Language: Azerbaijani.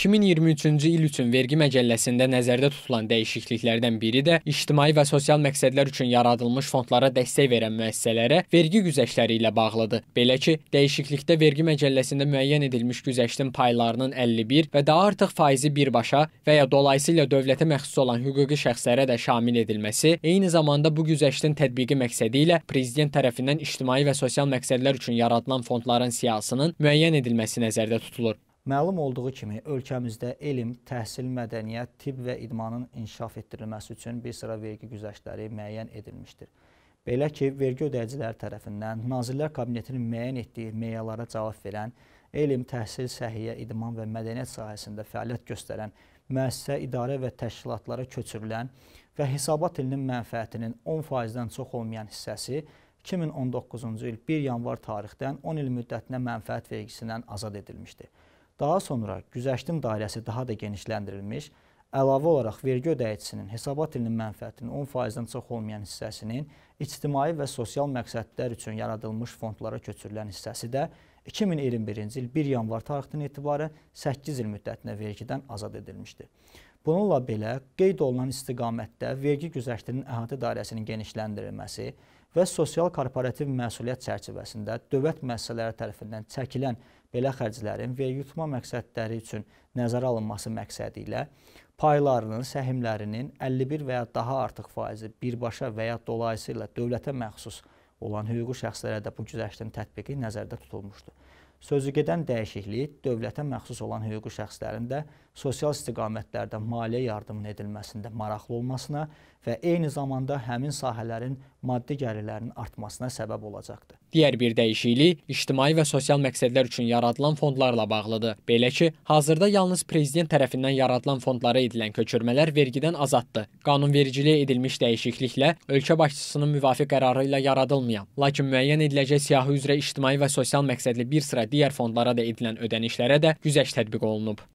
2023-cü il üçün vergi məcəlləsində nəzərdə tutulan dəyişikliklərdən biri də ictimai və sosial məqsədlər üçün yaradılmış fondlara dəstək verən müəssisələrə vergi güzəştləri ilə bağlıdır. Belə ki, dəyişiklikdə vergi məcəlləsində müəyyən edilmiş güzəştin paylarının 51 və daha artıq faizi birbaşa və ya dolayısıyla dövlətə məxsus olan hüquqi şəxslərə də şamil edilməsi, eyni zamanda bu güzəştin tətbiqi məqsədi ilə prezident tərəfindən ictimai və sosial məqsədlər üçün yaradılan fondların siyasının müəyyən edilməsi nəzərdə tutulur. Məlum olduğu kimi ölkəmizdə elm, təhsil, mədəniyyət, tibb və idmanın inkişaf etdirilməsi üçün bir sıra vergi güzəştləri müəyyən edilmişdir. Belə ki, vergi ödəyiciləri tərəfindən Nazirlər Kabinetinin müəyyən etdiyi meyyalara cavab verən elm, təhsil, səhiyyə, idman və mədəniyyət sahəsində fəaliyyət göstərən müəssisə, idarə və təşkilatlara köçürülən və hesabat ilinin mənfəətinin 10%-dən çox olmayan hissəsi 2019-cu il 1 yanvar tarixdən 10 il müddətinə mənfəət vergisindən azad edilmişdir. Daha sonra güzəştin dairəsi daha da genişləndirilmiş əlavə olaraq vergi ödəyicisinin hesabat ilinin mənfəətinin 10%-dən çox olmayan hissəsinin ictimai və sosial məqsədlər üçün yaradılmış fondlara köçürülən hissəsi də 2021-ci il 1 yanvar tarixindən etibarən 8 il müddətinə vergidən azad edilmişdir. Bununla belə qeyd olunan istiqamətdə vergi güzəştinin əhatə dairəsinin genişləndirilməsi və sosial korporativ məsuliyyət çərçivəsində dövlət müəssisələri tərəfindən çəkilən belə xərclərin vergi tutma məqsədləri üçün nəzərə alınması məqsədi ilə paylarının, səhmlərinin 51 və ya daha artıq faizi birbaşa və ya dolayısıyla dövlətə məxsus olan hüquqi şəxslərə də bu güzəştin tətbiqi nəzərdə tutulmuşdur. Sözü gedən dəyişiklik dövlətə məxsus olan hüquqi şəxslərin də sosial istiqamətlərdə maliyyə yardımının edilməsində maraqlı olmasına və eyni zamanda həmin sahələrin maddi gəlirlərinin artmasına səbəb olacaqdır. Digər bir dəyişiklik ictimai və sosial məqsədlər üçün yaradılan fondlarla bağlıdır. Belə ki, hazırda yalnız prezident tərəfindən yaradılan fondlara edilən köçürmələr vergidən azaddır. Qanunvericiliyə edilmiş dəyişikliklə ölkə başçısının müvafiq qərarı ilə yaradılmayan, lakin müəyyən ediləcək siyahı üzrə ictimai və sosial məqsədli bir sıra digər fondlara da edilən ödənişlərə də güzəşt tətbiq olunub.